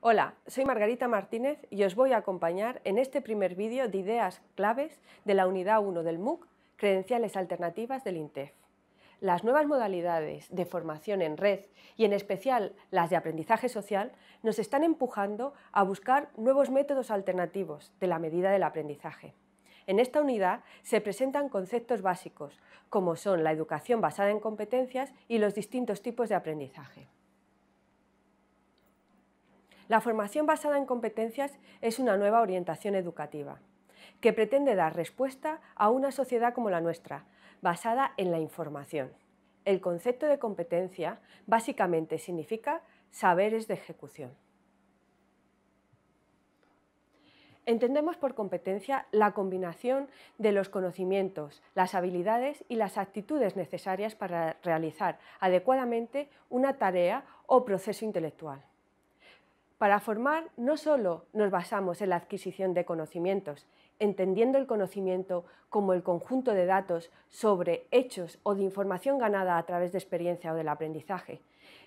Hola, soy Margarita Martínez y os voy a acompañar en este primer vídeo de ideas claves de la unidad 1 del MOOC, Credenciales Alternativas del INTEF. Las nuevas modalidades de formación en red y en especial las de aprendizaje social nos están empujando a buscar nuevos métodos alternativos de la medida del aprendizaje. En esta unidad se presentan conceptos básicos como son la educación basada en competencias y los distintos tipos de aprendizaje. La formación basada en competencias es una nueva orientación educativa que pretende dar respuesta a una sociedad como la nuestra, basada en la información. El concepto de competencia básicamente significa saberes de ejecución. Entendemos por competencia la combinación de los conocimientos, las habilidades y las actitudes necesarias para realizar adecuadamente una tarea o proceso intelectual. Para formar no solo nos basamos en la adquisición de conocimientos, entendiendo el conocimiento como el conjunto de datos sobre hechos o de información ganada a través de experiencia o del aprendizaje,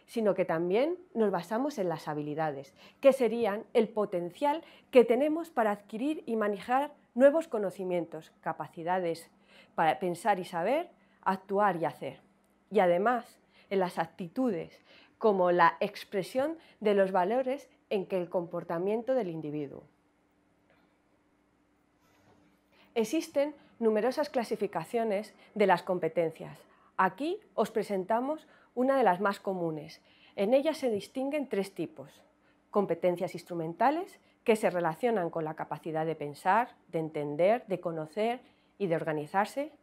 sino que también nos basamos en las habilidades, que serían el potencial que tenemos para adquirir y manejar nuevos conocimientos, capacidades para pensar y saber, actuar y hacer. Y además, en las actitudes como la expresión de los valores en que el comportamiento del individuo. Existen numerosas clasificaciones de las competencias. Aquí os presentamos una de las más comunes. En ella se distinguen tres tipos. Competencias instrumentales, que se relacionan con la capacidad de pensar, de entender, de conocer y de organizarse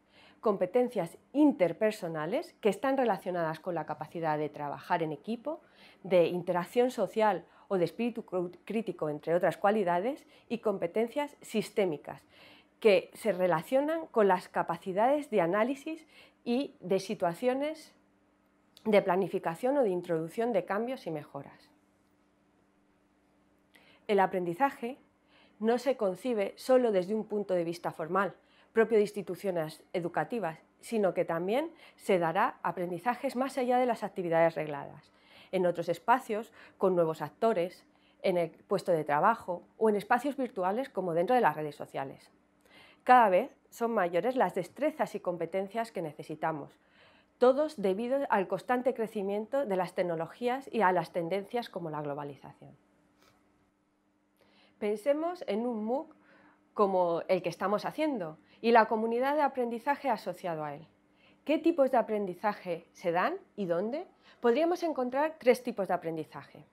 competencias interpersonales que están relacionadas con la capacidad de trabajar en equipo, de interacción social o de espíritu crítico, entre otras cualidades, y competencias sistémicas que se relacionan con las capacidades de análisis y de situaciones de planificación o de introducción de cambios y mejoras. El aprendizaje no se concibe solo desde un punto de vista formal, propio de instituciones educativas, sino que también se dará aprendizajes más allá de las actividades regladas, en otros espacios, con nuevos actores, en el puesto de trabajo o en espacios virtuales como dentro de las redes sociales. Cada vez son mayores las destrezas y competencias que necesitamos, todos debido al constante crecimiento de las tecnologías y a las tendencias como la globalización. Pensemos en un MOOC como el que estamos haciendo, y la comunidad de aprendizaje asociado a él. ¿Qué tipos de aprendizaje se dan y dónde? Podríamos encontrar tres tipos de aprendizaje.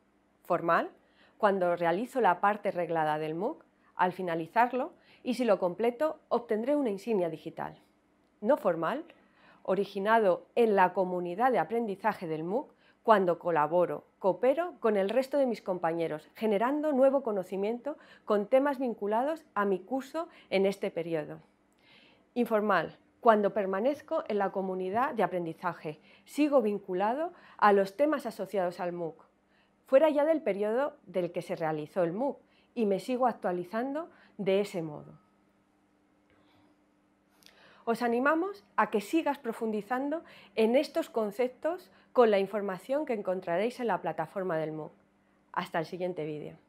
Formal, cuando realizo la parte reglada del MOOC, al finalizarlo, y si lo completo, obtendré una insignia digital. No formal, originado en la comunidad de aprendizaje del MOOC, cuando colaboro, coopero con el resto de mis compañeros, generando nuevo conocimiento con temas vinculados a mi curso en este periodo. Informal, cuando permanezco en la comunidad de aprendizaje, sigo vinculado a los temas asociados al MOOC, fuera ya del periodo del que se realizó el MOOC, y me sigo actualizando de ese modo. Os animamos a que sigas profundizando en estos conceptos con la información que encontraréis en la plataforma del MOOC. Hasta el siguiente vídeo.